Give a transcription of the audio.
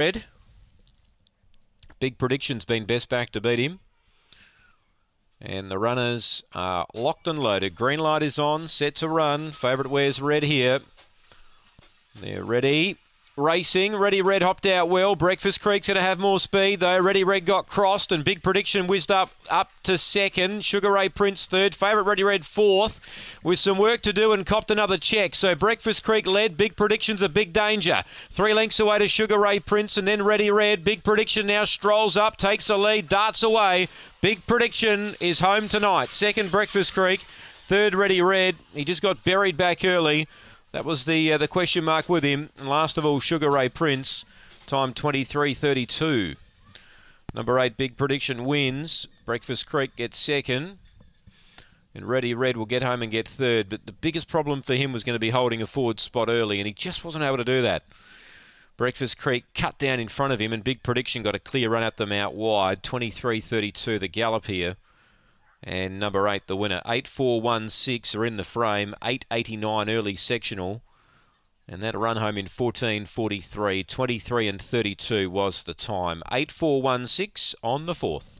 Red. Big prediction's been best back to beat him. And the runners are locked and loaded. Green light is on, set to run. Favourite wears red here. They're ready. Racing, Ready Red hopped out well. Breakfast Creek's going to have more speed though. Ready Red got crossed and Big Prediction whizzed up up to second. Sugar Ray Prince third. Favourite Ready Red fourth with some work to do and copped another check. So Breakfast Creek led. Big Prediction's a big danger. Three lengths away to Sugar Ray Prince and then Ready Red. Big Prediction now strolls up, takes the lead, darts away. Big Prediction is home tonight. Second Breakfast Creek. Third Ready Red. He just got buried back early. That was the uh, the question mark with him. And last of all, Sugar Ray Prince, time 23.32. Number eight, Big Prediction wins. Breakfast Creek gets second. And Ready Red will get home and get third. But the biggest problem for him was going to be holding a forward spot early, and he just wasn't able to do that. Breakfast Creek cut down in front of him, and Big Prediction got a clear run at them out wide. 23.32 the gallop here. And number eight, the winner. 8416 are in the frame. 889 early sectional. And that run home in 14.43, 23 and 32 was the time. 8.416 on the fourth.